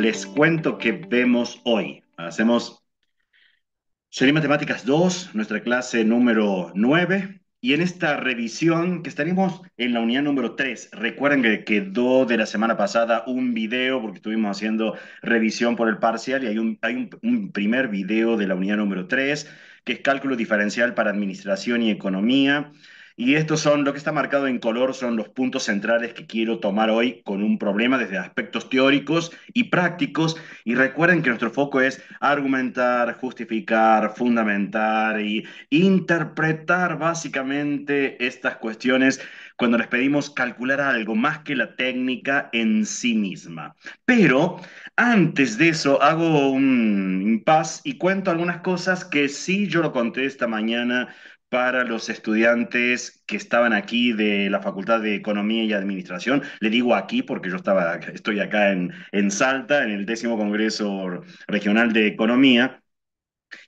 les cuento que vemos hoy. Hacemos Serie Matemáticas 2, nuestra clase número 9. Y en esta revisión que estaremos en la unidad número 3, recuerden que quedó de la semana pasada un video, porque estuvimos haciendo revisión por el parcial, y hay un, hay un primer video de la unidad número 3, que es cálculo diferencial para administración y economía. Y estos son, lo que está marcado en color son los puntos centrales que quiero tomar hoy con un problema desde aspectos teóricos y prácticos. Y recuerden que nuestro foco es argumentar, justificar, fundamentar y interpretar básicamente estas cuestiones cuando les pedimos calcular algo más que la técnica en sí misma. Pero antes de eso hago un impas y cuento algunas cosas que sí yo lo conté esta mañana para los estudiantes que estaban aquí de la Facultad de Economía y Administración. Le digo aquí porque yo estaba, estoy acá en, en Salta, en el décimo Congreso Regional de Economía,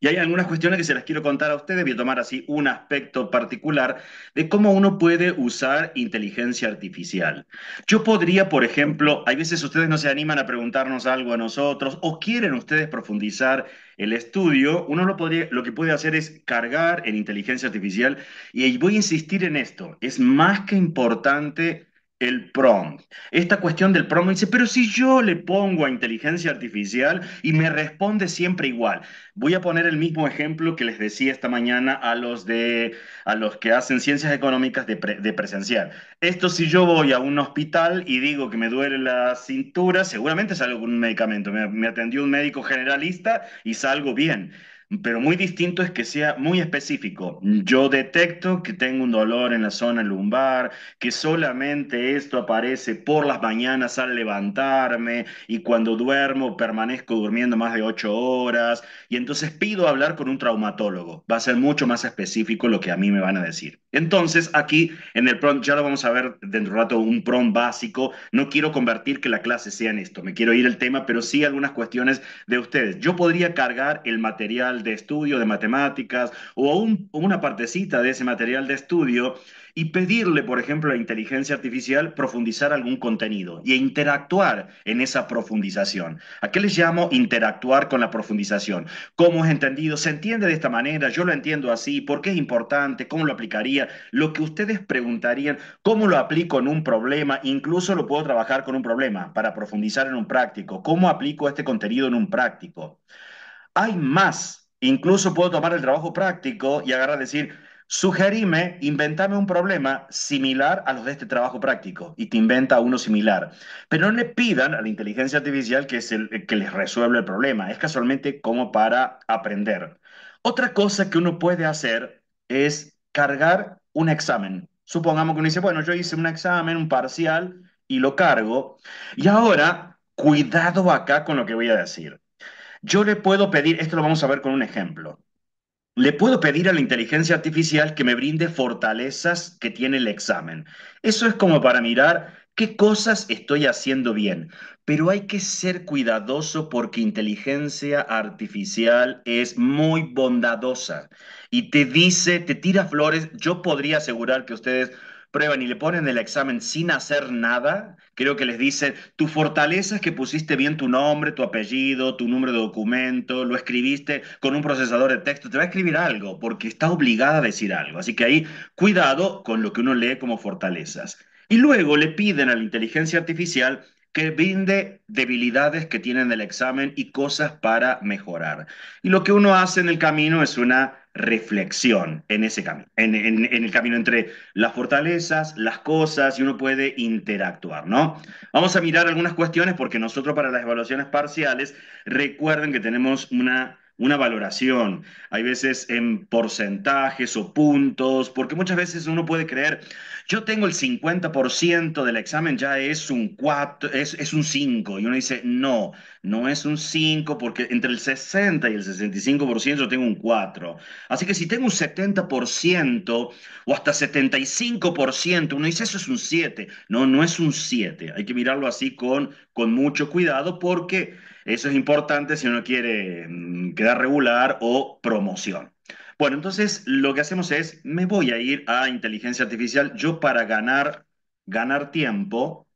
y hay algunas cuestiones que se las quiero contar a ustedes. Voy a tomar así un aspecto particular de cómo uno puede usar inteligencia artificial. Yo podría, por ejemplo, hay veces ustedes no se animan a preguntarnos algo a nosotros o quieren ustedes profundizar el estudio. Uno lo, podría, lo que puede hacer es cargar en inteligencia artificial. Y voy a insistir en esto. Es más que importante el prompt. Esta cuestión del prompt dice, pero si yo le pongo a inteligencia artificial y me responde siempre igual. Voy a poner el mismo ejemplo que les decía esta mañana a los, de, a los que hacen ciencias económicas de, de presencial. Esto si yo voy a un hospital y digo que me duele la cintura, seguramente salgo con un medicamento. me atendió un médico generalista y salgo bien pero muy distinto es que sea muy específico. Yo detecto que tengo un dolor en la zona lumbar, que solamente esto aparece por las mañanas al levantarme y cuando duermo permanezco durmiendo más de ocho horas y entonces pido hablar con un traumatólogo. Va a ser mucho más específico lo que a mí me van a decir. Entonces, aquí en el prompt, ya lo vamos a ver dentro de un rato, un prompt básico. No quiero convertir que la clase sea en esto, me quiero ir el tema, pero sí algunas cuestiones de ustedes. Yo podría cargar el material de estudio de matemáticas o, o una partecita de ese material de estudio y pedirle, por ejemplo, a la inteligencia artificial profundizar algún contenido y interactuar en esa profundización. ¿A qué les llamo interactuar con la profundización? ¿Cómo es entendido? ¿Se entiende de esta manera? ¿Yo lo entiendo así? ¿Por qué es importante? ¿Cómo lo aplicaría? Lo que ustedes preguntarían, ¿cómo lo aplico en un problema? Incluso lo puedo trabajar con un problema para profundizar en un práctico. ¿Cómo aplico este contenido en un práctico? Hay más Incluso puedo tomar el trabajo práctico y agarrar y decir, Sugerime, inventame un problema similar a los de este trabajo práctico y te inventa uno similar. Pero no le pidan a la inteligencia artificial que, que les resuelva el problema, es casualmente como para aprender. Otra cosa que uno puede hacer es cargar un examen. Supongamos que uno dice, bueno, yo hice un examen, un parcial, y lo cargo. Y ahora, cuidado acá con lo que voy a decir. Yo le puedo pedir, esto lo vamos a ver con un ejemplo. Le puedo pedir a la inteligencia artificial que me brinde fortalezas que tiene el examen. Eso es como para mirar qué cosas estoy haciendo bien. Pero hay que ser cuidadoso porque inteligencia artificial es muy bondadosa y te dice, te tira flores. Yo podría asegurar que ustedes prueban y le ponen el examen sin hacer nada, creo que les dicen, tus fortalezas que pusiste bien tu nombre, tu apellido, tu número de documento, lo escribiste con un procesador de texto, te va a escribir algo porque está obligada a decir algo. Así que ahí, cuidado con lo que uno lee como fortalezas. Y luego le piden a la inteligencia artificial que brinde debilidades que tienen del examen y cosas para mejorar. Y lo que uno hace en el camino es una reflexión en ese camino, en, el camino entre las fortalezas, las cosas, y uno puede interactuar, ¿no? Vamos a mirar algunas cuestiones porque nosotros para las evaluaciones parciales, recuerden que tenemos una una valoración, hay veces en porcentajes o puntos, porque muchas veces uno puede creer, yo tengo el 50% del examen, ya es un es, un 5, y uno dice, no, no es un 5, porque entre el 60 y el 65% yo tengo un 4. Así que si tengo un 70% o hasta 75%, uno dice, eso es un 7. No, no es un 7, hay que mirarlo así con, con mucho cuidado porque eso es importante si uno quiere mm, quedar regular o promoción. Bueno, entonces lo que hacemos es, me voy a ir a inteligencia artificial. Yo para ganar, ganar tiempo,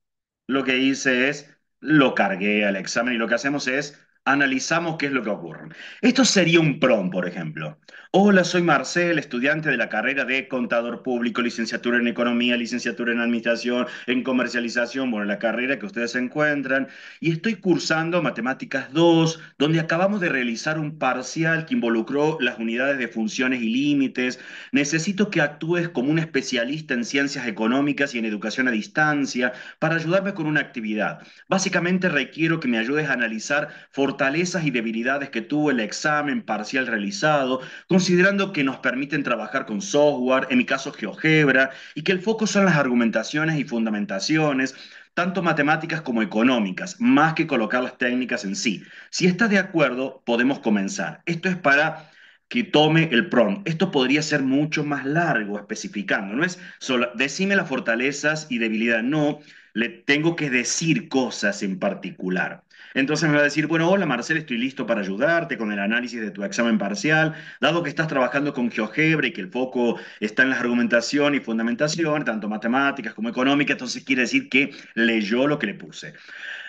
lo que hice es, lo cargué al examen y lo que hacemos es analizamos qué es lo que ocurre. Esto sería un PROM, por ejemplo. Hola, soy Marcel, estudiante de la carrera de contador público, licenciatura en economía, licenciatura en administración, en comercialización, bueno, la carrera que ustedes encuentran. Y estoy cursando matemáticas 2, donde acabamos de realizar un parcial que involucró las unidades de funciones y límites. Necesito que actúes como un especialista en ciencias económicas y en educación a distancia para ayudarme con una actividad. Básicamente requiero que me ayudes a analizar fortalezas y debilidades que tuvo el examen parcial realizado, considerando que nos permiten trabajar con software, en mi caso GeoGebra, y que el foco son las argumentaciones y fundamentaciones, tanto matemáticas como económicas, más que colocar las técnicas en sí. Si estás de acuerdo, podemos comenzar. Esto es para que tome el prompt. Esto podría ser mucho más largo especificando, no es solo decime las fortalezas y debilidades. no, le tengo que decir cosas en particular. Entonces me va a decir, bueno, hola Marcel, estoy listo para ayudarte con el análisis de tu examen parcial, dado que estás trabajando con GeoGebra y que el foco está en la argumentación y fundamentación, tanto matemáticas como económicas, entonces quiere decir que leyó lo que le puse.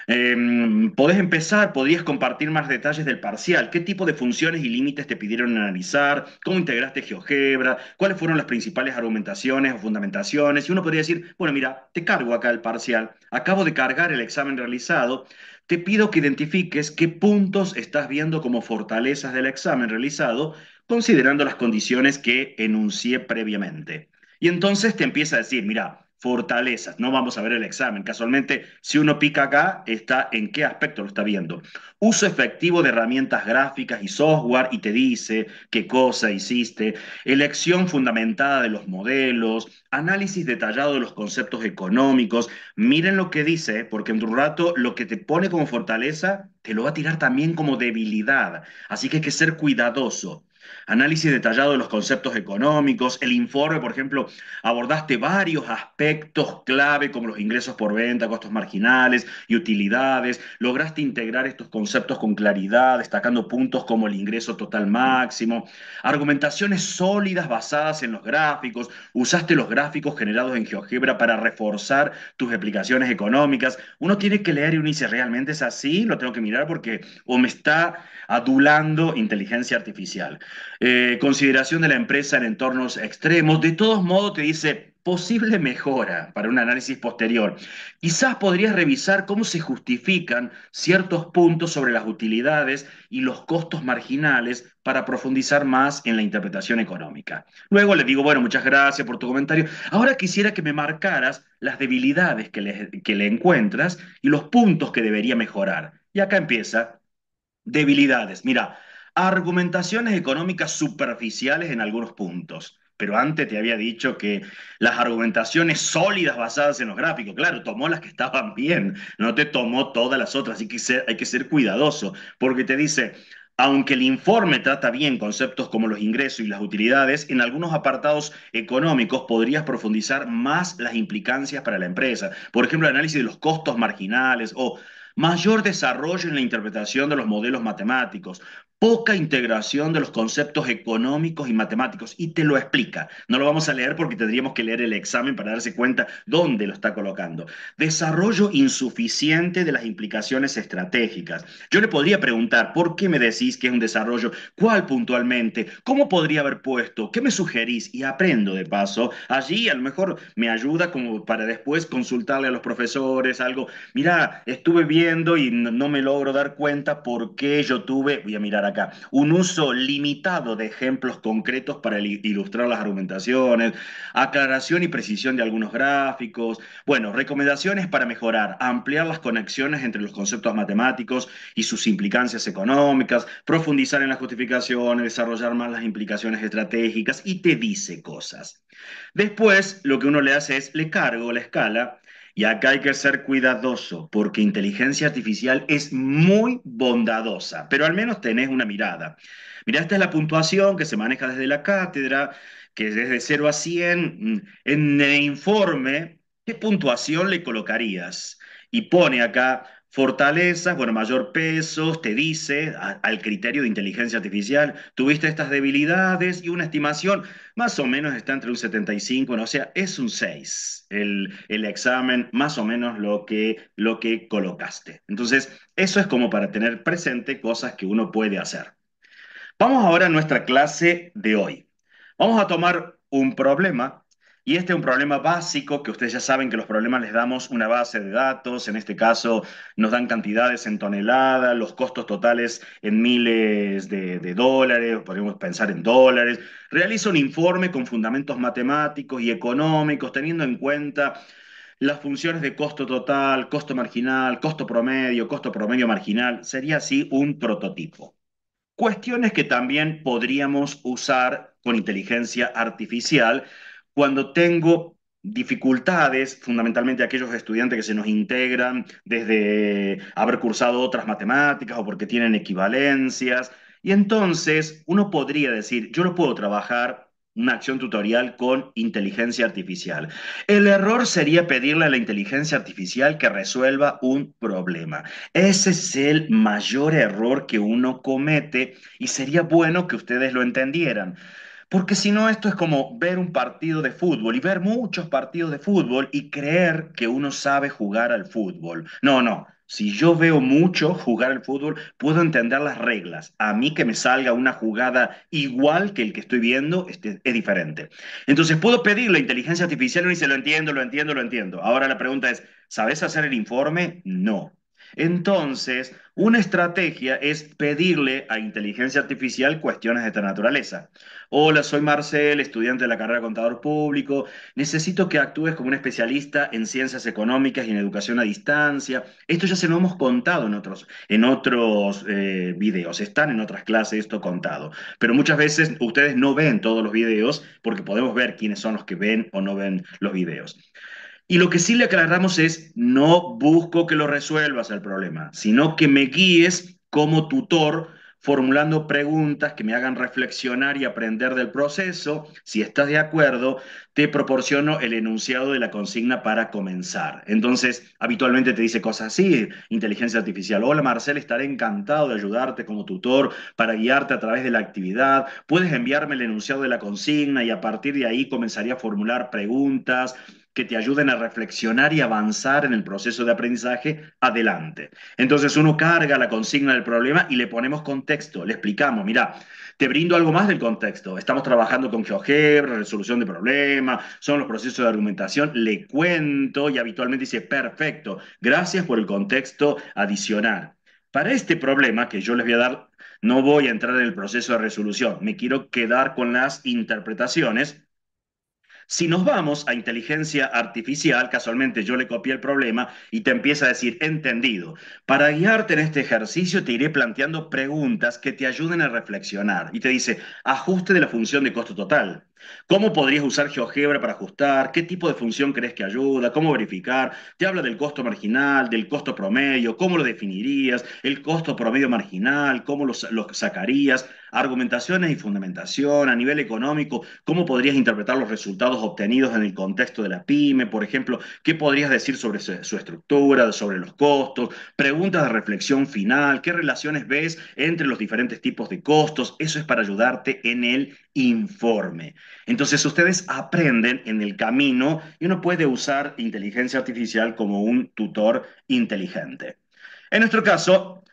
Em, podés empezar, podrías compartir más detalles del parcial, qué tipo de funciones y límites te pidieron analizar, cómo integraste GeoGebra, cuáles fueron las principales argumentaciones o fundamentaciones, y uno podría decir, bueno, mira, te cargo acá el parcial, acabo de cargar el examen realizado, te pido que identifiques qué puntos estás viendo como fortalezas del examen realizado, considerando las condiciones que enuncié previamente. Y entonces te empieza a decir, mira, fortalezas. No vamos a ver el examen. Casualmente, si uno pica acá, está en qué aspecto lo está viendo. Uso efectivo de herramientas gráficas y software y te dice qué cosa hiciste. Elección fundamentada de los modelos. Análisis detallado de los conceptos económicos. Miren lo que dice, porque en un rato lo que te pone como fortaleza te lo va a tirar también como debilidad. Así que hay que ser cuidadoso análisis detallado de los conceptos económicos, el informe, por ejemplo, abordaste varios aspectos clave como los ingresos por venta, costos marginales y utilidades, lograste integrar estos conceptos con claridad, destacando puntos como el ingreso total máximo, argumentaciones sólidas basadas en los gráficos, usaste los gráficos generados en GeoGebra para reforzar tus explicaciones económicas. Uno tiene que leer y uno dice, ¿realmente es así? Lo tengo que mirar porque o me está adulando inteligencia artificial. Eh, consideración de la empresa en entornos extremos. De todos modos, te dice posible mejora para un análisis posterior. Quizás podrías revisar cómo se justifican ciertos puntos sobre las utilidades y los costos marginales para profundizar más en la interpretación económica. Luego le digo, bueno, muchas gracias por tu comentario. Ahora quisiera que me marcaras las debilidades que le, que le encuentras y los puntos que debería mejorar. Y acá empieza. Debilidades. Mira, argumentaciones económicas superficiales en algunos puntos. Pero antes te había dicho que las argumentaciones sólidas basadas en los gráficos, claro, tomó las que estaban bien, no te tomó todas las otras, así que hay que ser cuidadoso, porque te dice, aunque el informe trata bien conceptos como los ingresos y las utilidades, en algunos apartados económicos podrías profundizar más las implicancias para la empresa. Por ejemplo, el análisis de los costos marginales o mayor desarrollo en la interpretación de los modelos matemáticos, poca integración de los conceptos económicos y matemáticos, y te lo explica. No lo vamos a leer porque tendríamos que leer el examen para darse cuenta dónde lo está colocando. Desarrollo insuficiente de las implicaciones estratégicas. Yo le podría preguntar, ¿por qué me decís que es un desarrollo? ¿Cuál puntualmente? ¿Cómo podría haber puesto? ¿Qué me sugerís? Y aprendo de paso. Allí a lo mejor me ayuda como para después consultarle a los profesores algo. Mira, estuve bien y no me logro dar cuenta por qué yo tuve, voy a mirar acá, un uso limitado de ejemplos concretos para ilustrar las argumentaciones, aclaración y precisión de algunos gráficos, bueno, recomendaciones para mejorar, ampliar las conexiones entre los conceptos matemáticos y sus implicancias económicas, profundizar en las justificaciones, desarrollar más las implicaciones estratégicas y te dice cosas. Después, lo que uno le hace es le cargo la escala y acá hay que ser cuidadoso porque inteligencia artificial es muy bondadosa, pero al menos tenés una mirada. Mira, esta es la puntuación que se maneja desde la cátedra, que es desde 0 a 100, mm, en el informe, ¿qué puntuación le colocarías? Y pone acá Fortalezas, bueno, mayor peso, te dice al criterio de inteligencia artificial, tuviste estas debilidades y una estimación más o menos está entre un 75, o sea, es un 6 el, examen, más o menos lo que, lo que colocaste. Entonces, eso es como para tener presente cosas que uno puede hacer. Vamos ahora a nuestra clase de hoy. Vamos a tomar un problema y este es un problema básico que ustedes ya saben que los problemas les damos una base de datos, en este caso nos dan cantidades en toneladas, los costos totales en miles de, dólares, podríamos pensar en dólares. Realiza un informe con fundamentos matemáticos y económicos, teniendo en cuenta las funciones de costo total, costo marginal, costo promedio, costo promedio marginal. Sería así un prototipo. Cuestiones que también podríamos usar con inteligencia artificial cuando tengo dificultades, fundamentalmente aquellos estudiantes que se nos integran desde haber cursado otras matemáticas o porque tienen equivalencias. Y entonces uno podría decir, yo no puedo trabajar una acción tutorial con inteligencia artificial. El error sería pedirle a la inteligencia artificial que resuelva un problema. Ese es el mayor error que uno comete y sería bueno que ustedes lo entendieran. Porque si no, esto es como ver un partido de fútbol y ver muchos partidos de fútbol y creer que uno sabe jugar al fútbol. No, no. Si yo veo mucho jugar al fútbol, puedo entender las reglas. A mí que me salga una jugada igual que el que estoy viendo este, es diferente. Entonces puedo pedirle a inteligencia artificial y se lo entiendo, lo entiendo, lo entiendo. Ahora la pregunta es, ¿sabes hacer el informe? No. Entonces, una estrategia es pedirle a inteligencia artificial cuestiones de esta naturaleza. Hola, soy Marcel, estudiante de la carrera de contador público. Necesito que actúes como un especialista en ciencias económicas y en educación a distancia. Esto ya se lo hemos contado en otros, en otros eh, videos. Están en otras clases esto contado. Pero muchas veces ustedes no ven todos los videos porque podemos ver quiénes son los que ven o no ven los videos. Y lo que sí le aclaramos es, no busco que lo resuelvas el problema, sino que me guíes como tutor formulando preguntas que me hagan reflexionar y aprender del proceso. Si estás de acuerdo, te proporciono el enunciado de la consigna para comenzar. Entonces, habitualmente te dice cosas así, inteligencia artificial. Hola Marcel, estaré encantado de ayudarte como tutor para guiarte a través de la actividad. Puedes enviarme el enunciado de la consigna y a partir de ahí comenzaría a formular preguntas que te ayuden a reflexionar y avanzar en el proceso de aprendizaje adelante. Entonces uno carga la consigna del problema y le ponemos contexto, le explicamos, mira, te brindo algo más del contexto, estamos trabajando con GeoGebra, resolución de problemas, son los procesos de argumentación, le cuento y habitualmente dice, perfecto, gracias por el contexto adicional. Para este problema que yo les voy a dar, no voy a entrar en el proceso de resolución, me quiero quedar con las interpretaciones si nos vamos a inteligencia artificial, casualmente yo le copié el problema y te empieza a decir, entendido, para guiarte en este ejercicio te iré planteando preguntas que te ayuden a reflexionar. Y te dice, ajuste de la función de costo total. ¿Cómo podrías usar GeoGebra para ajustar? ¿Qué tipo de función crees que ayuda? ¿Cómo verificar? Te habla del costo marginal, del costo promedio, ¿cómo lo definirías? ¿El costo promedio marginal? ¿Cómo lo, sacarías? Argumentaciones y fundamentación a nivel económico, ¿cómo podrías interpretar los resultados obtenidos en el contexto de la pyme? Por ejemplo, ¿qué podrías decir sobre su, su estructura, sobre los costos? Preguntas de reflexión final, ¿qué relaciones ves entre los diferentes tipos de costos? Eso es para ayudarte en el informe. Entonces ustedes aprenden en el camino y uno puede usar inteligencia artificial como un tutor inteligente. En nuestro caso,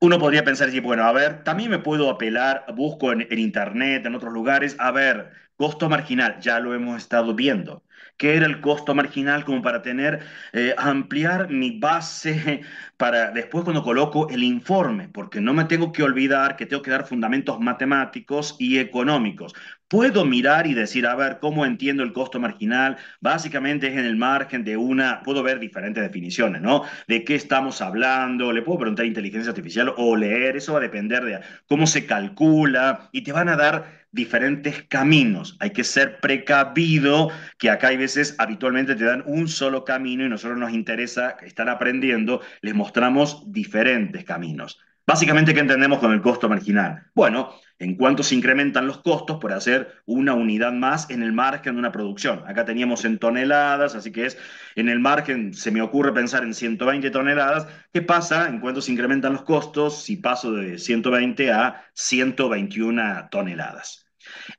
uno podría pensar, sí, bueno, a ver, también me puedo apelar, busco en, en Internet, en otros lugares, a ver, costo marginal, ya lo hemos estado viendo qué era el costo marginal como para tener, eh, ampliar mi base para después cuando coloco el informe, porque no me tengo que olvidar que tengo que dar fundamentos matemáticos y económicos. Puedo mirar y decir, a ver, ¿cómo entiendo el costo marginal? Básicamente es en el margen de una, puedo ver diferentes definiciones, ¿no? De qué estamos hablando, le puedo preguntar inteligencia artificial o leer, eso va a depender de cómo se calcula y te van a dar diferentes caminos. Hay que ser precavido, que acá hay veces habitualmente te dan un solo camino y nosotros nos interesa estar aprendiendo, les mostramos diferentes caminos. Básicamente, ¿qué entendemos con el costo marginal? Bueno, en cuanto se incrementan los costos por hacer una unidad más en el margen de una producción. Acá teníamos en toneladas, así que es en el margen, se me ocurre pensar en 120 toneladas. ¿Qué pasa en cuánto se incrementan los costos si paso de 120 a 121 toneladas?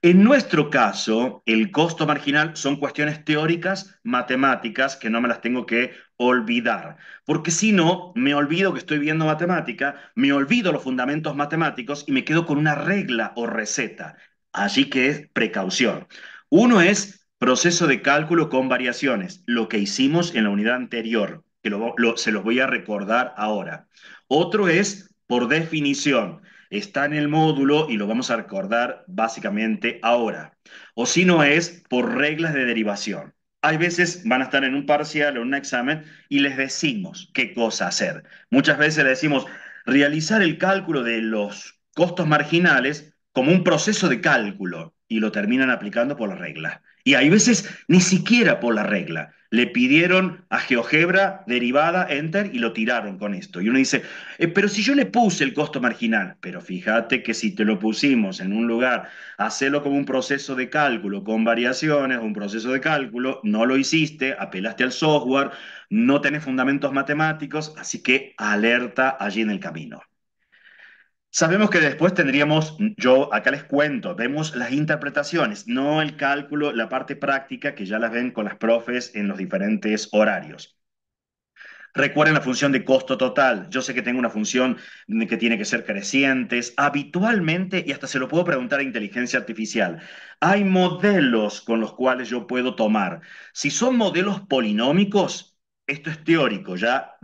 En nuestro caso, el costo marginal son cuestiones teóricas, matemáticas, que no me las tengo que olvidar, porque si no, me olvido que estoy viendo matemática, me olvido los fundamentos matemáticos y me quedo con una regla o receta. Así que es precaución. Uno es proceso de cálculo con variaciones, lo que hicimos en la unidad anterior, que se los voy a recordar ahora. Otro es por definición está en el módulo y lo vamos a recordar básicamente ahora. O si no es por reglas de derivación. Hay veces van a estar en un parcial o en un examen y les decimos qué cosa hacer. Muchas veces les decimos realizar el cálculo de los costos marginales como un proceso de cálculo y lo terminan aplicando por las reglas. Y hay veces ni siquiera por la regla. Le pidieron a GeoGebra derivada, enter, y lo tiraron con esto. Y uno dice, eh, pero si yo le puse el costo marginal, pero fíjate que si te lo pusimos en un lugar, hacerlo como un proceso de cálculo con variaciones, un proceso de cálculo, no lo hiciste, apelaste al software, no tenés fundamentos matemáticos, así que alerta allí en el camino. Sabemos que después tendríamos, mm, yo acá les cuento, vemos las interpretaciones, no el cálculo, la parte práctica que ya las ven con las profes en los diferentes horarios. Recuerden la función de costo total. Yo sé que tengo una función que tiene que ser crecientes. Habitualmente, y hasta se lo puedo preguntar a inteligencia artificial, hay modelos con los cuales yo puedo tomar. Si son modelos polinómicos, esto es teórico, ya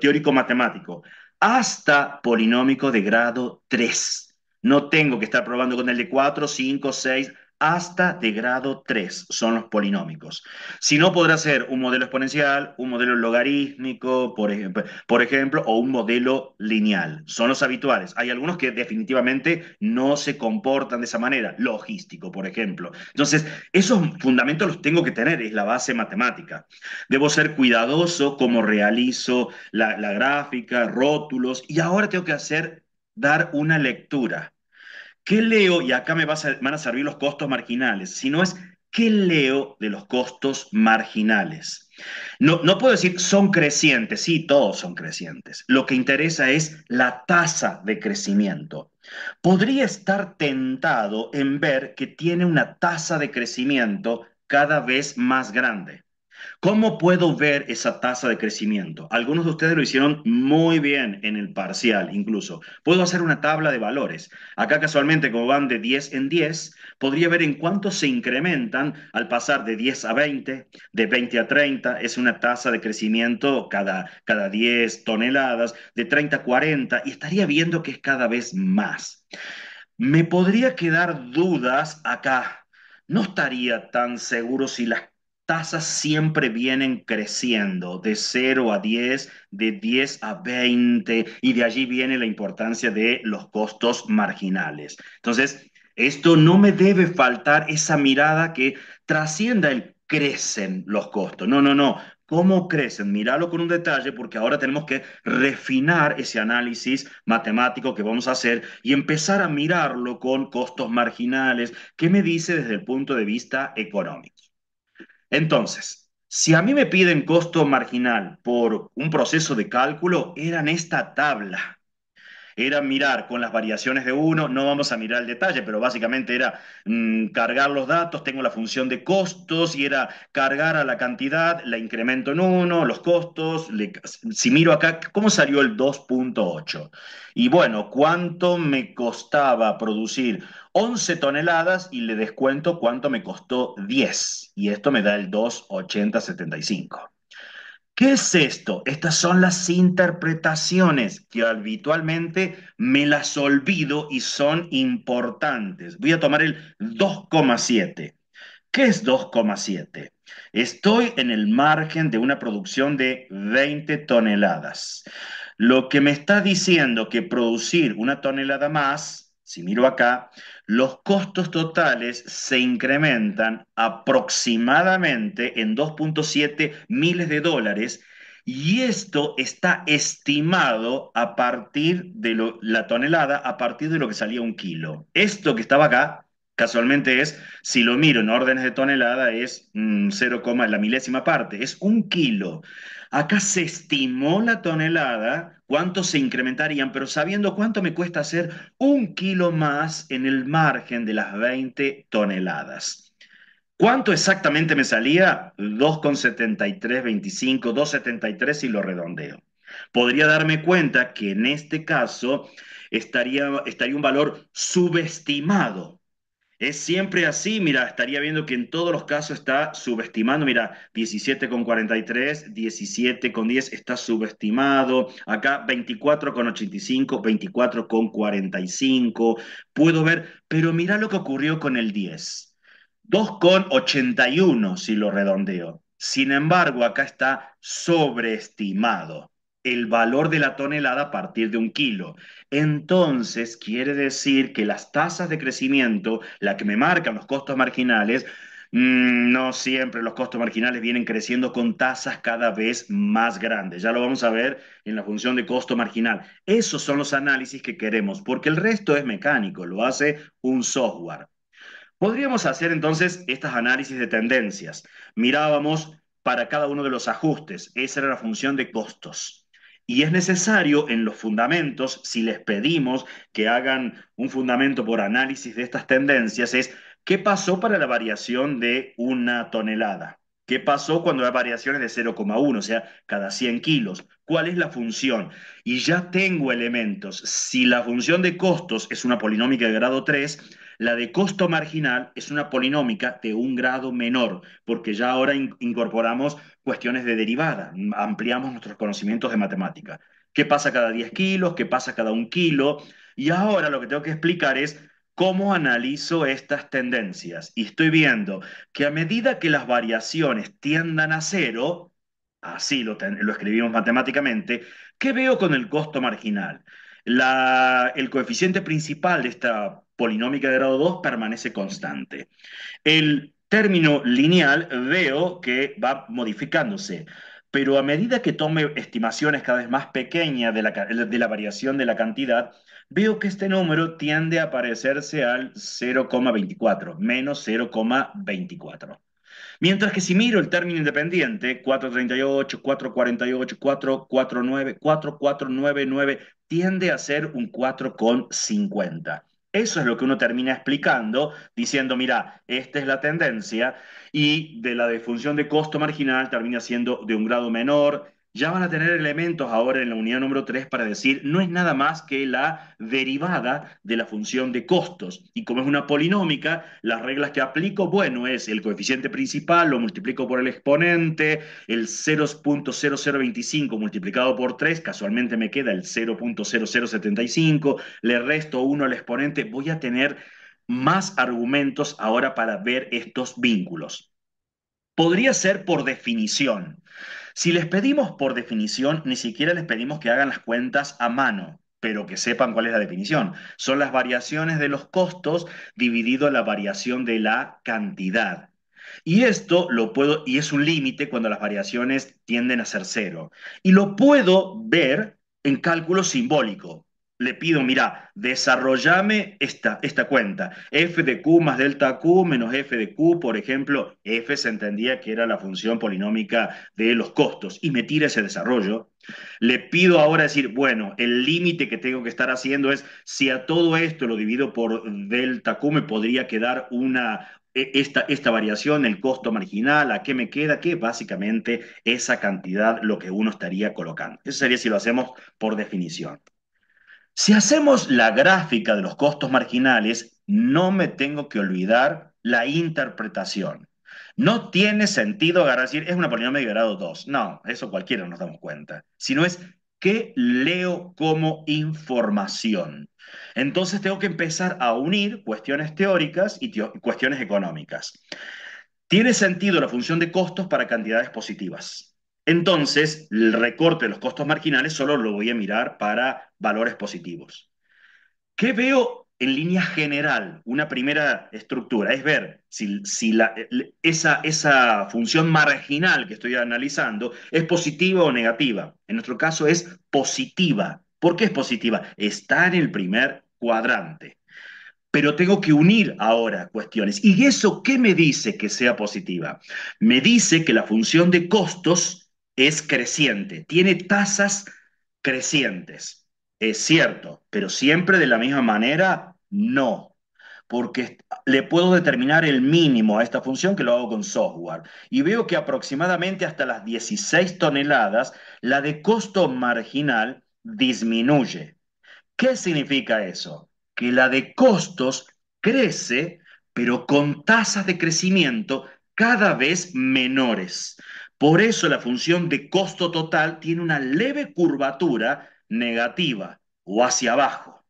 teórico matemático hasta polinómico de grado 3. No tengo que estar probando con el de 4, 5, 6, hasta de grado 3 son los polinómicos. Si no, podrá ser un modelo exponencial, un modelo logarítmico, por, ejemplo, o un modelo lineal. Son los habituales. Hay algunos que definitivamente no se comportan de esa manera, logístico, por ejemplo. Entonces, esos fundamentos los tengo que tener, es la base matemática. Debo ser cuidadoso como realizo la, la gráfica, rótulos, y ahora tengo que hacer, dar una lectura ¿Qué leo? Y acá me van a servir los costos marginales, Si no es ¿qué leo de los costos marginales? No, no puedo decir son crecientes, sí, todos son crecientes. Lo que interesa es la tasa de crecimiento. Podría estar tentado en ver que tiene una tasa de crecimiento cada vez más grande. ¿Cómo puedo ver esa tasa de crecimiento? Algunos de ustedes lo hicieron muy bien en el parcial, incluso. Puedo hacer una tabla de valores. Acá casualmente, como van de 10 en 10, podría ver en cuánto se incrementan al pasar de 10 a 20, de 20 a 30, es una tasa de crecimiento cada, cada 10 toneladas, de 30 a 40, y estaría viendo que es cada vez más. Me podría quedar dudas acá. No estaría tan seguro si las tasas siempre vienen creciendo de 0 a 10, de 10 a 20, y de allí viene la importancia de los costos marginales. Entonces, esto no me debe faltar esa mirada que trascienda el crecen los costos. No, no, no. ¿Cómo crecen? Míralo con un detalle porque ahora tenemos que refinar ese análisis matemático que vamos a hacer y empezar a mirarlo con costos marginales. ¿Qué me dice desde el punto de vista económico? Entonces, si a mí me piden costo marginal por un proceso de cálculo, eran esta tabla era mirar con las variaciones de uno, no vamos a mirar el detalle, pero básicamente era mm, cargar los datos, tengo la función de costos y era cargar a la cantidad, la incremento en uno, los costos, si miro acá, ¿cómo salió el 2.8? Y bueno, ¿cuánto me costaba producir 11 toneladas y le descuento cuánto me costó 10? Y esto me da el 2.8075. ¿Qué es esto? Estas son las interpretaciones que habitualmente me las olvido y son importantes. Voy a tomar el 2,7. ¿Qué es 2,7? Estoy en el margen de una producción de 20 toneladas. Lo que me está diciendo que producir una tonelada más si miro acá, los costos totales se incrementan aproximadamente en 2.7 miles de dólares y esto está estimado a partir de la tonelada, a partir de lo que salía un kilo. Esto que estaba acá Casualmente es, si lo miro en órdenes de tonelada, es 0, mm, la milésima parte, es un kilo. Acá se estimó la tonelada, cuánto se incrementarían, pero sabiendo cuánto me cuesta hacer un kilo más en el margen de las 20 toneladas. ¿Cuánto exactamente me salía? 2,7325, 2,73 y lo redondeo. Podría darme cuenta que en este caso estaría, estaría un valor subestimado es siempre así, mira, estaría viendo que en todos los casos está subestimando, mira, 17,43, 17,10 está subestimado, acá 24,85, 24,45, puedo ver, pero mira lo que ocurrió con el 10, 2,81 si lo redondeo. Sin embargo, acá está sobreestimado el valor de la tonelada a partir de un kilo. Entonces, quiere decir que las tasas de crecimiento, la que me marcan los costos marginales, mm, no siempre los costos marginales vienen creciendo con tasas cada vez más grandes. Ya lo vamos a ver en la función de costo marginal. Esos son los análisis que queremos, porque el resto es mecánico, lo hace un software. Podríamos hacer entonces estos análisis de tendencias. Mirábamos para cada uno de los ajustes, esa era la función de costos. Y es necesario en los fundamentos, si les pedimos que hagan un fundamento por análisis de estas tendencias, es qué pasó para la variación de una tonelada, qué pasó cuando hay variación de 0,1, o sea, cada 100 kilos, cuál es la función. Y ya tengo elementos. Si la función de costos es una polinómica de grado 3, la de costo marginal es una polinómica de un grado menor, porque ya ahora incorporamos cuestiones de derivada, ampliamos nuestros conocimientos de matemática. ¿Qué pasa cada 10 kilos? ¿Qué pasa cada 1 kilo? Y ahora lo que tengo que explicar es cómo analizo estas tendencias. Y estoy viendo que a medida que las variaciones tiendan a cero, así lo, lo escribimos matemáticamente, ¿qué veo con el costo marginal? La, el coeficiente principal de esta polinómica de grado 2 permanece constante. El término lineal veo que va modificándose, pero a medida que tome estimaciones cada vez más pequeñas de la, variación de la cantidad, veo que este número tiende a parecerse al 0,24, menos 0,24. Mientras que si miro el término independiente, 438, 448, 449, 4499, tiende a ser un 4,50. Eso es lo que uno termina explicando, diciendo, mira, esta es la tendencia, y de la defunción de costo marginal termina siendo de un grado menor, ya van a tener elementos ahora en la unidad número 3 para decir no es nada más que la derivada de la función de costos. Y como es una polinómica, las reglas que aplico, bueno, es el coeficiente principal, lo multiplico por el exponente, el 0.0025 multiplicado por 3, casualmente me queda el 0.0075, le resto 1 al exponente, voy a tener más argumentos ahora para ver estos vínculos. Podría ser por definición. Si les pedimos por definición, ni siquiera les pedimos que hagan las cuentas a mano, pero que sepan cuál es la definición. Son las variaciones de los costos dividido la variación de la cantidad. Y esto lo puedo, y es un límite cuando las variaciones tienden a ser cero. Y lo puedo ver en cálculo simbólico le pido, mira, desarrollame esta, esta cuenta. f de q más delta q menos f de q, por ejemplo, f se entendía que era la función polinómica de los costos y me tira ese desarrollo. Le pido ahora decir, bueno, el límite que tengo que estar haciendo es, si a todo esto lo divido por delta q, me podría quedar una, e, esta, esta, variación, el costo marginal, a qué me queda, que básicamente esa cantidad lo que uno estaría colocando. Eso sería si lo hacemos por definición. Si hacemos la gráfica de los costos marginales, no me tengo que olvidar la interpretación. No tiene sentido agarrar decir, es una polinomio de grado 2. No, eso cualquiera nos damos cuenta. Sino es, ¿qué leo como información? Entonces tengo que empezar a unir cuestiones teóricas y cuestiones económicas. Tiene sentido la función de costos para cantidades positivas. Entonces, el recorte de los costos marginales solo lo voy a mirar para valores positivos. ¿Qué veo en línea general? Una primera estructura es ver si, la, esa, esa función marginal que estoy analizando es positiva o negativa. En nuestro caso es positiva. ¿Por qué es positiva? Está en el primer cuadrante. Pero tengo que unir ahora cuestiones. ¿Y eso qué me dice que sea positiva? Me dice que la función de costos es creciente, tiene tasas crecientes. Es cierto, pero siempre de la misma manera, no. Porque le puedo determinar el mínimo a esta función que lo hago con software. Y veo que aproximadamente hasta las 16 toneladas, la de costo marginal disminuye. ¿Qué significa eso? Que la de costos crece, pero con tasas de crecimiento cada vez menores. Por eso la función de costo total tiene una leve curvatura negativa o hacia abajo.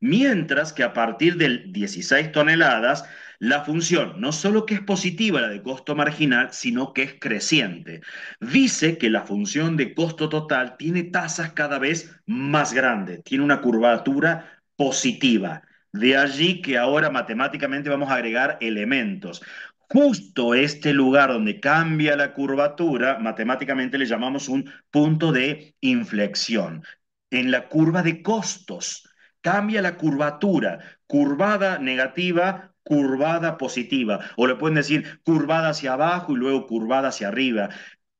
Mientras que a partir del 16 toneladas, la función no solo que es positiva la de costo marginal, sino que es creciente. Dice que la función de costo total tiene tasas cada vez más grandes, tiene una curvatura positiva. De allí que ahora matemáticamente vamos a agregar elementos. Justo este lugar donde cambia la curvatura, matemáticamente le llamamos un punto de inflexión en la curva de costos. Cambia la curvatura, curvada negativa, curvada positiva. O le pueden decir curvada hacia abajo y luego curvada hacia arriba.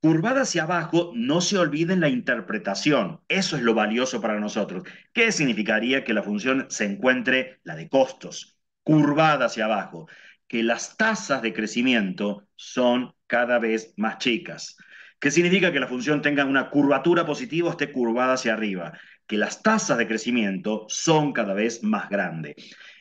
Curvada hacia abajo, no se olviden la interpretación. Eso es lo valioso para nosotros. ¿Qué significaría que la función se encuentre, la de costos, curvada hacia abajo? Que las tasas de crecimiento son cada vez más chicas. ¿Qué significa que la función tenga una curvatura positiva o esté curvada hacia arriba? Que las tasas de crecimiento son cada vez más grandes.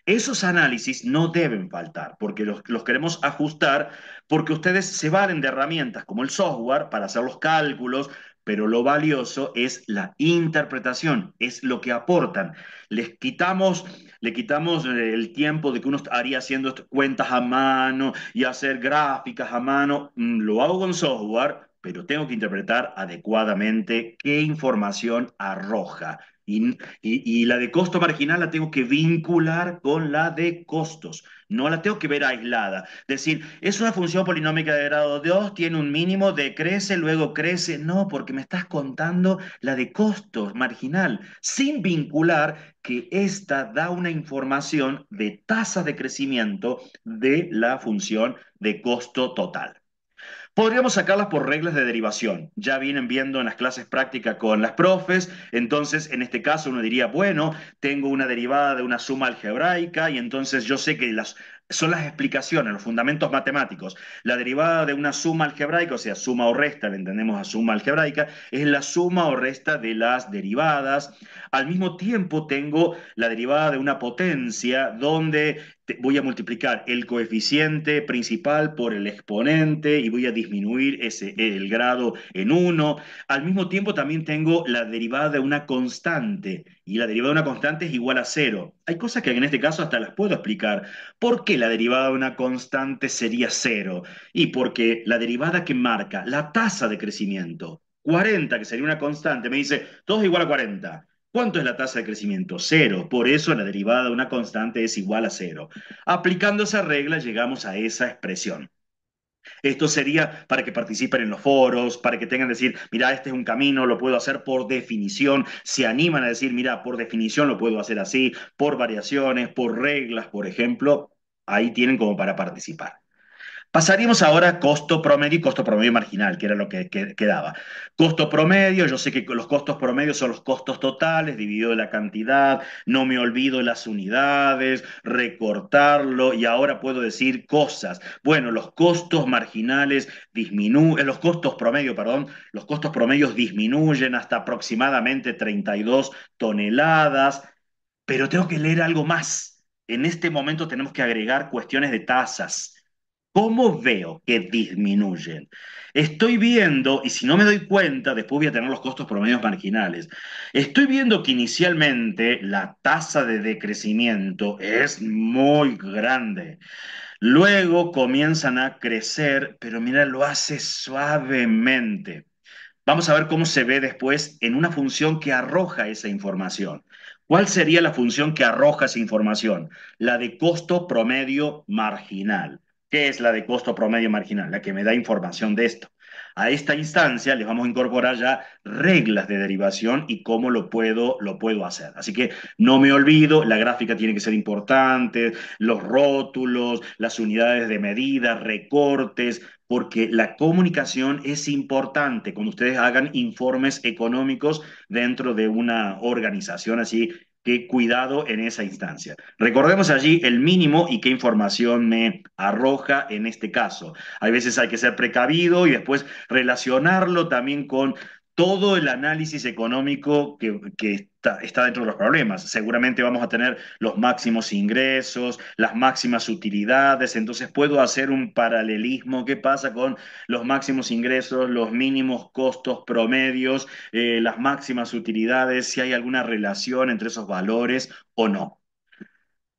Esos análisis no deben faltar porque los, los, queremos ajustar porque ustedes se valen de herramientas como el software para hacer los cálculos, pero lo valioso es la interpretación, es lo que aportan. Les quitamos, le quitamos el tiempo de que uno estaría haciendo cuentas a mano y hacer gráficas a mano. Mm, lo hago con software pero tengo que interpretar adecuadamente qué información arroja. Y, la de costo marginal la tengo que vincular con la de costos, no la tengo que ver aislada. Es Decir, es una función polinómica de grado 2, tiene un mínimo, decrece, luego crece. No, porque me estás contando la de costos marginal, sin vincular que esta da una información de tasa de crecimiento de la función de costo total. Podríamos sacarlas por reglas de derivación. Ya vienen viendo en las clases prácticas con las profes, entonces en este caso uno diría, bueno, tengo una derivada de una suma algebraica y entonces yo sé que las, son las explicaciones, los fundamentos matemáticos. La derivada de una suma algebraica, o sea, suma o resta, le entendemos a suma algebraica, es la suma o resta de las derivadas. Al mismo tiempo tengo la derivada de una potencia donde voy a multiplicar el coeficiente principal por el exponente y voy a disminuir ese, el grado en 1. Al mismo tiempo también tengo la derivada de una constante y la derivada de una constante es igual a cero. Hay cosas que en este caso hasta las puedo explicar. ¿Por qué la derivada de una constante sería cero? Y porque la derivada que marca la tasa de crecimiento, 40, que sería una constante, me dice, todo es igual a 40. ¿Cuánto es la tasa de crecimiento? Cero. Por eso la derivada de una constante es igual a cero. Aplicando esa regla llegamos a esa expresión. Esto sería para que participen en los foros, para que tengan que decir, mira, este es un camino, lo puedo hacer por definición. Se animan a decir, mira, por definición lo puedo hacer así, por variaciones, por reglas, por ejemplo. Ahí tienen como para participar. Pasaríamos ahora a costo promedio y costo promedio marginal, que era lo que, quedaba. costo promedio, yo sé que los costos promedios son los costos totales, dividido de la cantidad, no me olvido las unidades, recortarlo y ahora puedo decir cosas. Bueno, los costos marginales disminuyen, eh, los costos promedio, perdón, los costos promedios disminuyen hasta aproximadamente 32 toneladas, pero tengo que leer algo más. En este momento tenemos que agregar cuestiones de tasas ¿Cómo veo que disminuyen? Estoy viendo, y si no me doy cuenta, después voy a tener los costos promedios marginales, estoy viendo que inicialmente la tasa de decrecimiento es muy grande. Luego comienzan a crecer, pero mira, lo hace suavemente. Vamos a ver cómo se ve después en una función que arroja esa información. ¿Cuál sería la función que arroja esa información? La de costo promedio marginal que es la de costo promedio marginal, la que me da información de esto. A esta instancia les vamos a incorporar ya reglas de derivación y cómo lo puedo, lo puedo hacer. Así que no me olvido, la gráfica tiene que ser importante, los rótulos, las unidades de medida, recortes, porque la comunicación es importante cuando ustedes hagan informes económicos dentro de una organización. Así qué cuidado en esa instancia. Recordemos allí el mínimo y qué información me arroja en este caso. Hay veces hay que ser precavido y después relacionarlo también con todo el análisis económico que, que está, dentro de los problemas. Seguramente vamos a tener los máximos ingresos, las máximas utilidades, entonces puedo hacer un paralelismo. ¿Qué pasa con los máximos ingresos, los mínimos costos promedios, eh, las máximas utilidades, si hay alguna relación entre esos valores o no?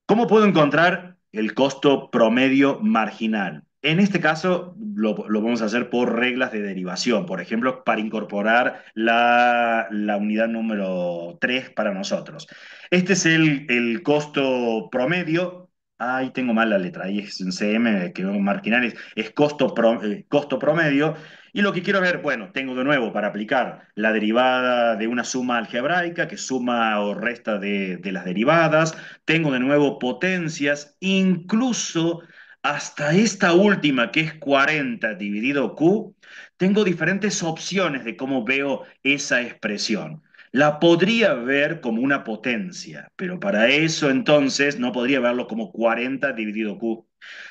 ¿Cómo puedo encontrar el costo promedio marginal? En este caso lo, lo, vamos a hacer por reglas de derivación, por ejemplo, para incorporar la, unidad número 3 para nosotros. Este es el, costo promedio. Ahí tengo mal la letra, ahí es en CM, que vemos marginales, es costo, eh, costo promedio. Y lo que quiero ver, bueno, tengo de nuevo para aplicar la derivada de una suma algebraica que suma o resta de, de las derivadas, tengo de nuevo potencias, incluso hasta esta última que es 40 dividido Q, tengo diferentes opciones de cómo veo esa expresión. La podría ver como una potencia, pero para eso entonces no podría verlo como 40 dividido Q.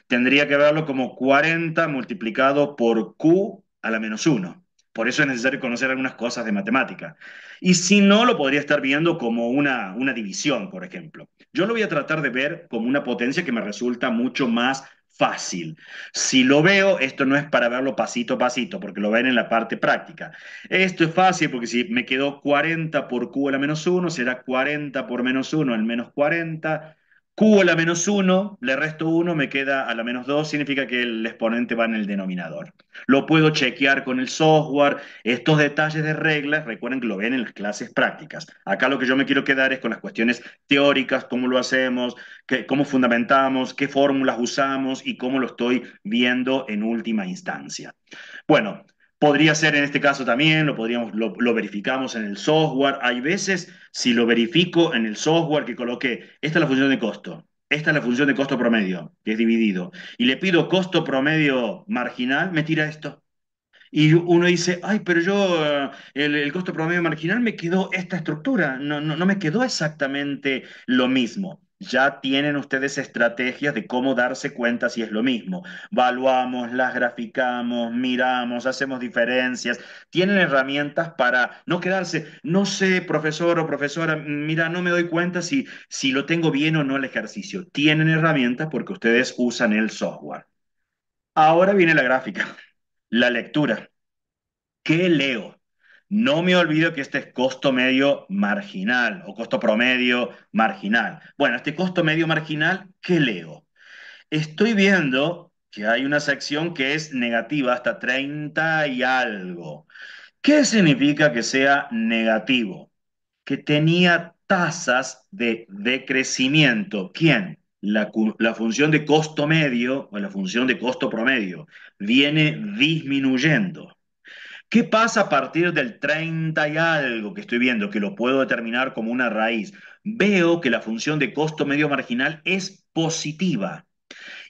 Tendría que verlo como 40 multiplicado por Q a la menos 1. Por eso es necesario conocer algunas cosas de matemática. Y si no, lo podría estar viendo como una, una división, por ejemplo. Yo lo voy a tratar de ver como una potencia que me resulta mucho más fácil. Si lo veo, esto no es para verlo pasito a pasito, porque lo ven en la parte práctica. Esto es fácil porque si me quedó 40 por Q a la menos 1, será 40 por menos 1, el menos 40, a la menos 1, le resto 1, me queda a la menos 2, significa que el exponente va en el denominador. Lo puedo chequear con el software, estos detalles de reglas, recuerden que lo ven en las clases prácticas. Acá lo que yo me quiero quedar es con las cuestiones teóricas, cómo lo hacemos, qué, cómo fundamentamos, qué fórmulas usamos y cómo lo estoy viendo en última instancia. Bueno, Podría ser en este caso también, lo, podríamos, lo, verificamos en el software. Hay veces, si lo verifico en el software que coloqué, esta es la función de costo, esta es la función de costo promedio, que es dividido, y le pido costo promedio marginal, me tira esto. Y uno dice, ay, pero yo, eh, el, costo promedio marginal me quedó esta estructura, no, no me quedó exactamente lo mismo ya tienen ustedes estrategias de cómo darse cuenta si es lo mismo. Valuamos, las graficamos, miramos, hacemos diferencias. Tienen herramientas para no quedarse, no sé, profesor o profesora, mira, no me doy cuenta si, si lo tengo bien o no el ejercicio. Tienen herramientas porque ustedes usan el software. Ahora viene la gráfica, la lectura. ¿Qué leo? No me olvido que este es costo medio marginal o costo promedio marginal. Bueno, este costo medio marginal, ¿qué leo? Estoy viendo que hay una sección que es negativa hasta 30 y algo. ¿Qué significa que sea negativo? Que tenía tasas de decrecimiento. ¿Quién? La, la, función de costo medio o la función de costo promedio viene disminuyendo. ¿Qué pasa a partir del 30 y algo que estoy viendo, que lo puedo determinar como una raíz? Veo que la función de costo medio marginal es positiva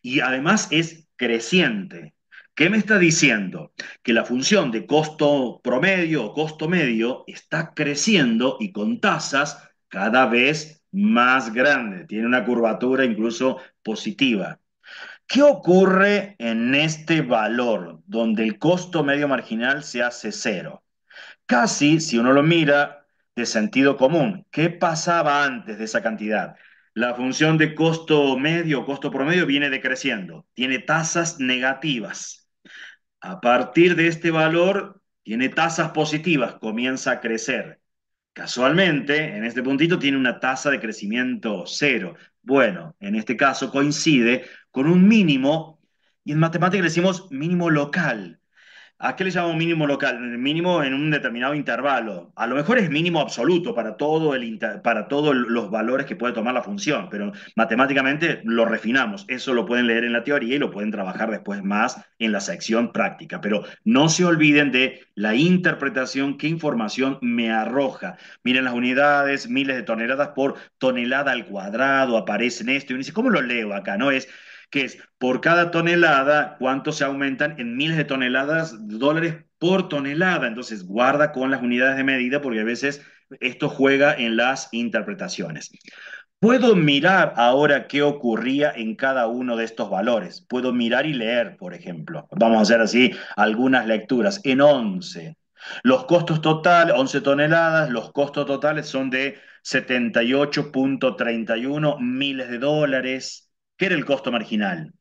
y además es creciente. ¿Qué me está diciendo? Que la función de costo promedio o costo medio está creciendo y con tasas cada vez más grandes, Tiene una curvatura incluso positiva. ¿Qué ocurre en este valor donde el costo medio marginal se hace cero? Casi, si uno lo mira de sentido común, ¿qué pasaba antes de esa cantidad? La función de costo medio, costo promedio, viene decreciendo, tiene tasas negativas. A partir de este valor, tiene tasas positivas, comienza a crecer. Casualmente, en este puntito tiene una tasa de crecimiento cero. Bueno, en este caso coincide con un mínimo, y en matemática le decimos mínimo local. ¿A qué le llamamos mínimo local? Mínimo en un determinado intervalo. A lo mejor es mínimo absoluto para, todo el para todos los valores que puede tomar la función, pero matemáticamente lo refinamos. Eso lo pueden leer en la teoría y lo pueden trabajar después más en la sección práctica. Pero no se olviden de la interpretación, qué información me arroja. Miren las unidades, miles de toneladas por tonelada al cuadrado, aparecen esto. Y uno dice, ¿cómo lo leo acá? No es que es por cada tonelada, cuánto se aumentan en miles de toneladas, dólares por tonelada. Entonces, guarda con las unidades de medida porque a veces esto juega en las interpretaciones. Puedo mirar ahora qué ocurría en cada uno de estos valores. Puedo mirar y leer, por ejemplo. Vamos a hacer así algunas lecturas. En 11, los costos totales, 11 toneladas, los costos totales son de 78.31 miles de dólares. ¿Qué era el costo marginal?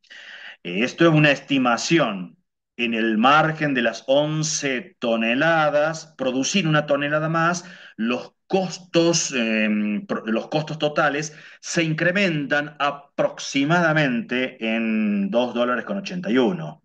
Eh, esto es una estimación. En el margen de las 11 toneladas, producir una tonelada más, los costos, em, los costos totales se incrementan aproximadamente en 2 dólares con 81.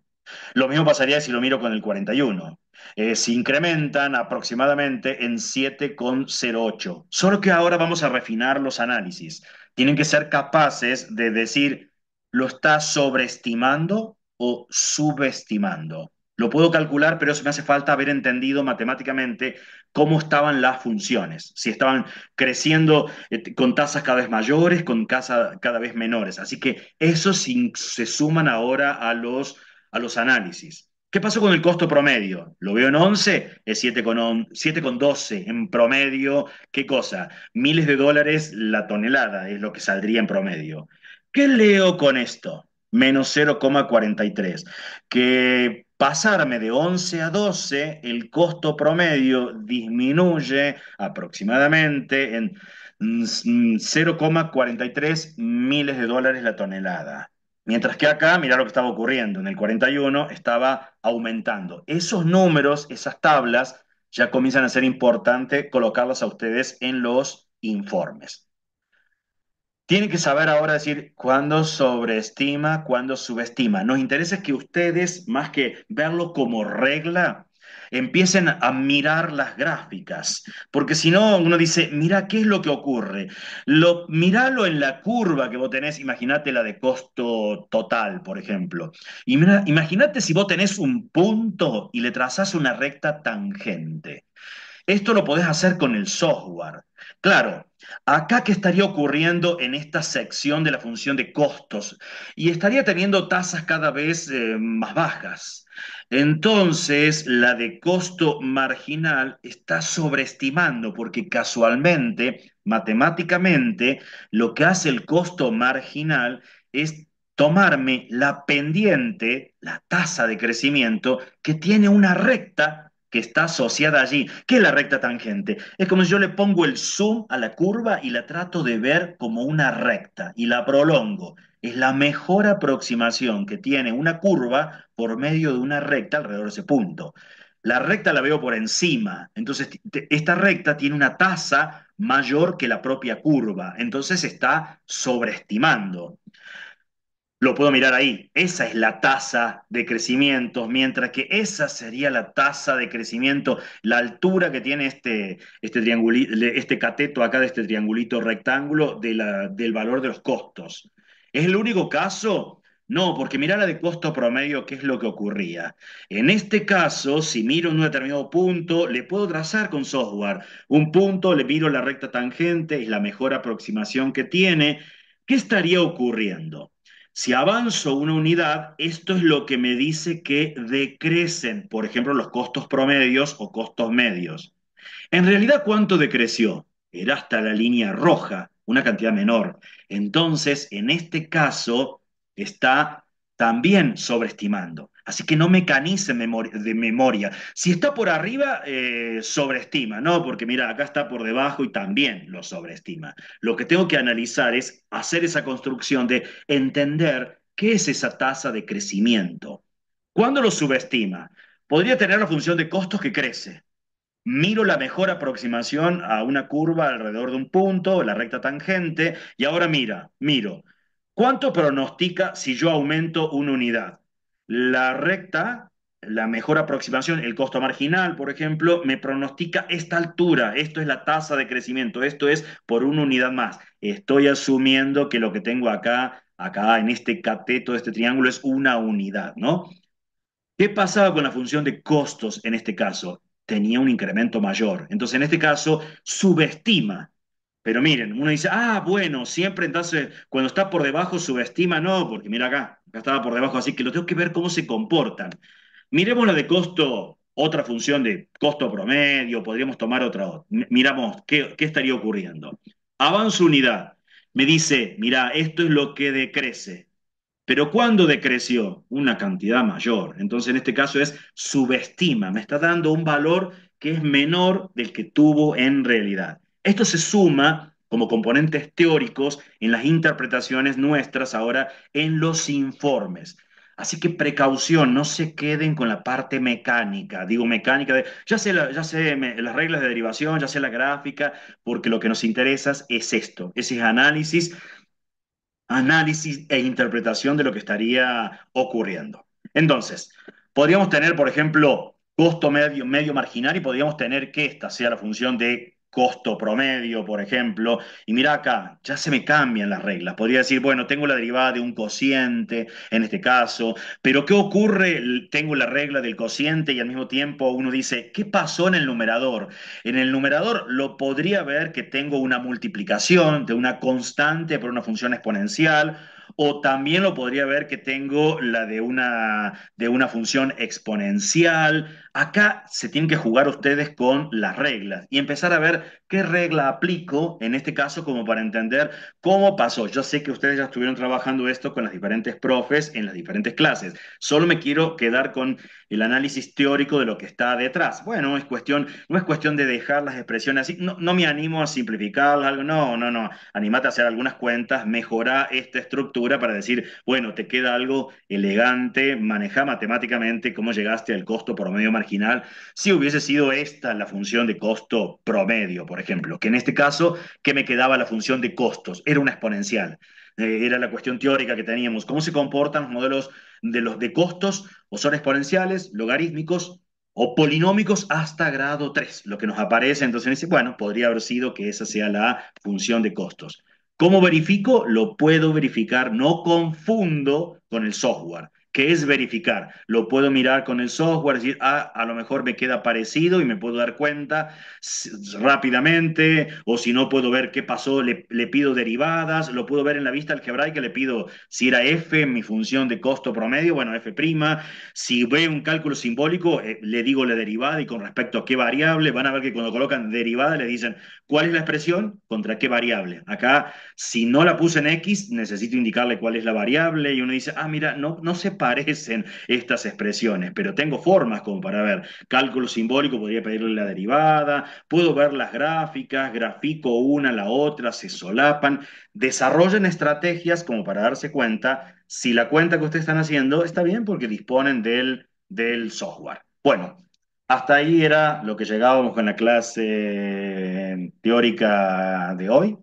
Lo mismo pasaría si lo miro con el 41. Eh, se incrementan aproximadamente en 7,08. Solo que ahora vamos a refinar los análisis tienen que ser capaces de decir, lo está sobreestimando o subestimando. Lo puedo calcular, pero eso me hace falta haber entendido matemáticamente cómo estaban las funciones, si estaban creciendo eh, con tasas cada vez mayores, con tasas cada vez menores. Así que eso se suman ahora a los, a los análisis. ¿Qué pasó con el costo promedio? Lo veo en 11, es 7,12 en promedio. ¿Qué cosa? Miles de dólares la tonelada es lo que saldría en promedio. ¿Qué leo con esto? Menos 0,43. Que pasarme de 11 a 12, el costo promedio disminuye aproximadamente en 0,43 mm, miles de dólares la tonelada. Mientras que acá, mirá lo que estaba ocurriendo, en el 41 estaba aumentando. Esos números, esas tablas, ya comienzan a ser importante colocarlas a ustedes en los informes. Tienen que saber ahora decir cuándo sobreestima, cuándo subestima. Nos interesa que ustedes, más que verlo como regla, Empiecen a mirar las gráficas, porque si no, uno dice, mira, ¿qué es lo que ocurre? Lo, miralo en la curva que vos tenés, imagínate la de costo total, por ejemplo. imagínate si vos tenés un punto y le trazás una recta tangente. Esto lo podés hacer con el software. Claro, acá ¿qué estaría ocurriendo en esta sección de la función de costos y estaría teniendo tasas cada vez eh, más bajas. Entonces, la de costo marginal está sobreestimando porque casualmente, matemáticamente, lo que hace el costo marginal es tomarme la pendiente, la tasa de crecimiento, que tiene una recta que está asociada allí. ¿Qué es la recta tangente? Es como si yo le pongo el zoom a la curva y la trato de ver como una recta y la prolongo. Es la mejor aproximación que tiene una curva por medio de una recta alrededor de ese punto. La recta la veo por encima, entonces esta recta tiene una tasa mayor que la propia curva, entonces está sobreestimando lo puedo mirar ahí. Esa es la tasa de crecimiento, mientras que esa sería la tasa de crecimiento, la altura que tiene este, este, este cateto acá de este triangulito rectángulo del valor de los costos. ¿Es el único caso? No, porque mirá la de costo promedio, ¿qué es lo que ocurría? En este caso, si miro en un determinado punto, le puedo trazar con software. Un punto, le miro la recta tangente, es la mejor aproximación que tiene. ¿Qué estaría ocurriendo? Si avanzo una unidad, esto es lo que me dice que decrecen, por ejemplo, los costos promedios o costos medios. En realidad, ¿cuánto decreció? Era hasta la línea roja, una cantidad menor. Entonces, en este caso, está también sobreestimando. Así que no mecanice de memoria. Si está por arriba, eh, sobreestima, ¿no? Porque mira, acá está por debajo y también lo sobreestima. Lo que tengo que analizar es hacer esa construcción de entender qué es esa tasa de crecimiento. ¿Cuándo lo subestima? Podría tener la función de costos que crece. Miro la mejor aproximación a una curva alrededor de un punto, la recta tangente, y ahora mira, miro, ¿cuánto pronostica si yo aumento una unidad? la recta, la mejor aproximación, el costo marginal, por ejemplo, me pronostica esta altura, esto es la tasa de crecimiento, esto es por una unidad más. Estoy asumiendo que lo que tengo acá, acá en este cateto de este triángulo es una unidad, ¿no? ¿Qué pasaba con la función de costos en este caso? Tenía un incremento mayor. Entonces, en este caso, subestima pero miren, uno dice, ah, bueno, siempre entonces cuando está por debajo subestima, no, porque mira acá, acá estaba por debajo, así que lo tengo que ver cómo se comportan. Miremos la de costo, otra función de costo promedio, podríamos tomar otra, miramos qué, qué estaría ocurriendo. Avanzo unidad, me dice, mira, esto es lo que decrece, pero ¿cuándo decreció? Una cantidad mayor. Entonces en este caso es subestima, me está dando un valor que es menor del que tuvo en realidad. Esto se suma como componentes teóricos en las interpretaciones nuestras ahora en los informes. Así que precaución, no se queden con la parte mecánica, digo mecánica de, ya sé, ya las reglas de derivación, ya sé la gráfica, porque lo que nos interesa es esto, ese análisis, análisis e interpretación de lo que estaría ocurriendo. Entonces, podríamos tener, por ejemplo, costo medio, medio marginal y podríamos tener que esta sea la función de costo promedio, por ejemplo, y mira acá, ya se me cambian las reglas. Podría decir, bueno, tengo la derivada de un cociente en este caso, pero ¿qué ocurre? Tengo la regla del cociente y al mismo tiempo uno dice, ¿qué pasó en el numerador? En el numerador lo podría ver que tengo una multiplicación de una constante por una función exponencial o también lo podría ver que tengo la de una, de una función exponencial, Acá se tienen que jugar ustedes con las reglas y empezar a ver qué regla aplico en este caso como para entender cómo pasó. Yo sé que ustedes ya estuvieron trabajando esto con las diferentes profes en las diferentes clases. Solo me quiero quedar con el análisis teórico de lo que está detrás. Bueno, es cuestión, no es cuestión de dejar las expresiones así. No, no me animo a simplificar algo. No, no, no. Animate a hacer algunas cuentas, mejora esta estructura para decir, bueno, te queda algo elegante, maneja matemáticamente cómo llegaste al costo por medio marginal si hubiese sido esta la función de costo promedio, por ejemplo, que en este caso, ¿qué me quedaba la función de costos? Era una exponencial, eh, era la cuestión teórica que teníamos, cómo se comportan los modelos de los de costos, o son exponenciales, logarítmicos o polinómicos hasta grado 3, lo que nos aparece, entonces dice, bueno, podría haber sido que esa sea la función de costos. ¿Cómo verifico? Lo puedo verificar, no confundo con el software que es verificar. Lo puedo mirar con el software, decir, ah, a lo mejor me queda parecido y me puedo dar cuenta rápidamente, o si no puedo ver qué pasó, le, pido derivadas, lo puedo ver en la vista algebraica, le pido si era F mi función de costo promedio, bueno, F', prima si ve un cálculo simbólico, eh, le digo la derivada y con respecto a qué variable, van a ver que cuando colocan derivada le dicen cuál es la expresión contra qué variable. Acá, si no la puse en X, necesito indicarle cuál es la variable y uno dice, ah, mira, no, no parecen estas expresiones, pero tengo formas como para ver. Cálculo simbólico, podría pedirle la derivada, puedo ver las gráficas, grafico una, la otra, se solapan. Desarrollen estrategias como para darse cuenta si la cuenta que ustedes están haciendo está bien porque disponen del, del software. Bueno, hasta ahí era lo que llegábamos con la clase eh, teórica de hoy.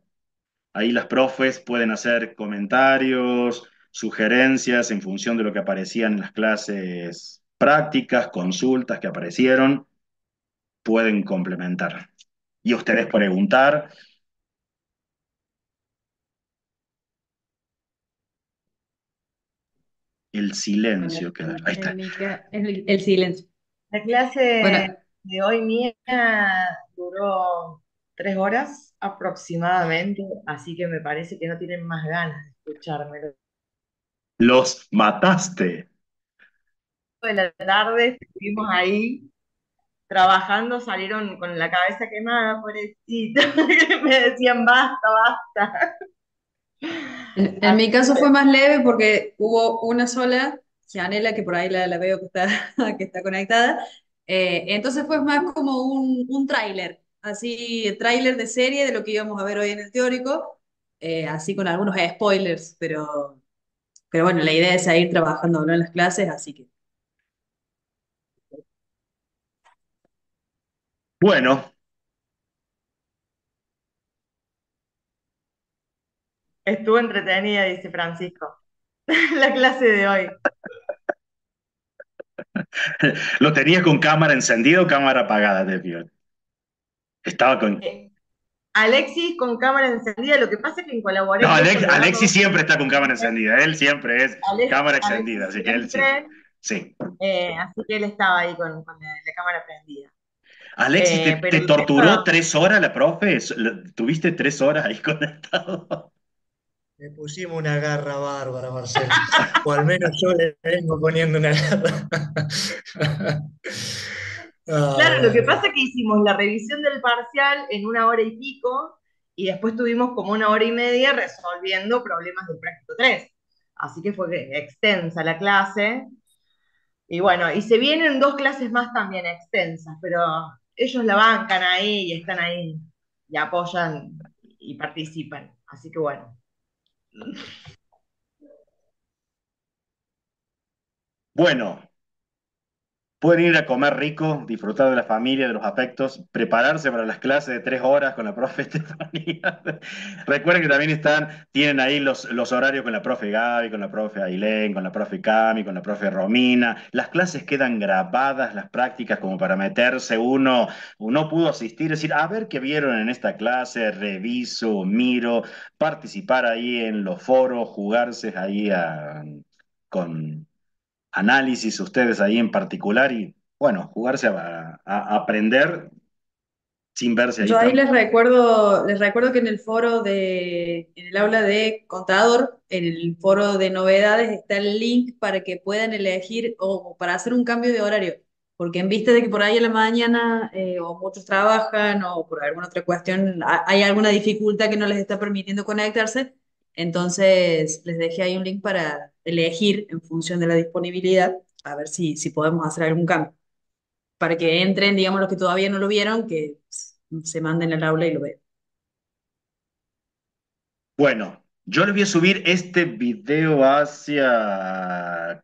Ahí las profes pueden hacer comentarios, sugerencias en función de lo que aparecían en las clases prácticas, consultas que aparecieron, pueden complementar. Y ustedes preguntar. El silencio. que, ahí está. El, silencio. La clase de hoy mía duró tres horas aproximadamente, así que me parece que no tienen más ganas de escucharme. Los mataste. Buenas la estuvimos ahí trabajando, salieron con la cabeza quemada, pobrecito. Me decían, basta, basta. En, mi caso fue más leve porque hubo una sola, Janela, que por ahí la, veo que está, conectada. Eh, entonces fue más como un, tráiler, así tráiler de serie de lo que íbamos a ver hoy en el teórico, eh, así con algunos spoilers, pero pero bueno, la idea es seguir trabajando en las clases, así que. Bueno. Estuvo entretenida, dice Francisco. la clase de hoy. Lo tenías con cámara encendida o cámara apagada, Debian. Estaba con. Eh, Alexis con cámara encendida, lo que pasa es que en colaboración. No, Alexis siempre está con cámara encendida, él siempre es cámara encendida, así que él sí. Eh, así que él estaba ahí con, la, cámara prendida. Alexis, ¿te, eh, torturó tres horas la profe? ¿Tuviste tres horas ahí conectado? Le pusimos una garra bárbara, Marcelo. o al menos yo le vengo poniendo una garra. Claro, lo que ah. pasa es que hicimos la revisión del parcial en una hora y pico y después tuvimos como una hora y media resolviendo problemas del práctico 3. Así que fue extensa la clase. Y bueno, y se vienen dos clases más también extensas, pero ellos la bancan ahí y están ahí y apoyan y participan. Así que bueno. Bueno, Pueden ir a comer rico, disfrutar de la familia, de los afectos, prepararse para las clases de tres horas con la profe Estefanía. Recuerden que también están, tienen ahí los, horarios con la profe Gaby, con la profe Ailén, con la profe Cami, con la profe Romina. Las clases quedan grabadas, las prácticas como para meterse uno, uno pudo asistir, decir, a ver qué vieron en esta clase, reviso, miro, participar ahí en los foros, jugarse ahí con análisis ustedes ahí en particular y, bueno, jugarse a, aprender sin verse ahí. Yo ahí les recuerdo, les recuerdo que en el foro de, en el aula de contador, en el foro de novedades está el link para que puedan elegir o para hacer un cambio de horario, porque en vista de que por ahí en la mañana eh, o muchos trabajan o por alguna otra cuestión hay alguna dificultad que no les está permitiendo conectarse, entonces les dejé ahí un link para elegir en función de la disponibilidad, a ver si, si podemos hacer algún cambio. Para que entren, digamos, los que todavía no lo vieron, que se manden al aula y lo vean. Bueno, yo les voy a subir este video hacia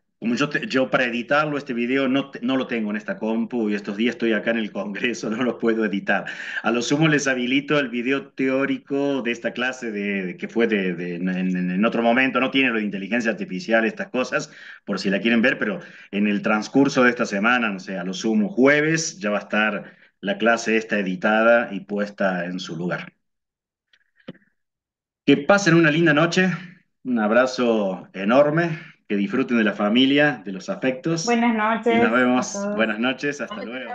yo, para editarlo, este video no, no lo tengo en esta compu y estos días estoy acá en el Congreso, no lo puedo editar. A lo sumo les habilito el video teórico de esta clase de, que fue de, en, otro momento, no tiene lo de inteligencia artificial, estas cosas, por si la quieren ver, pero en el transcurso de esta semana, no sé, a lo sumo jueves ya va a estar la clase esta editada y puesta en su lugar. Que pasen una linda noche, un abrazo enorme que disfruten de la familia, de los afectos. Buenas noches. Y nos vemos. Buenas noches, hasta luego.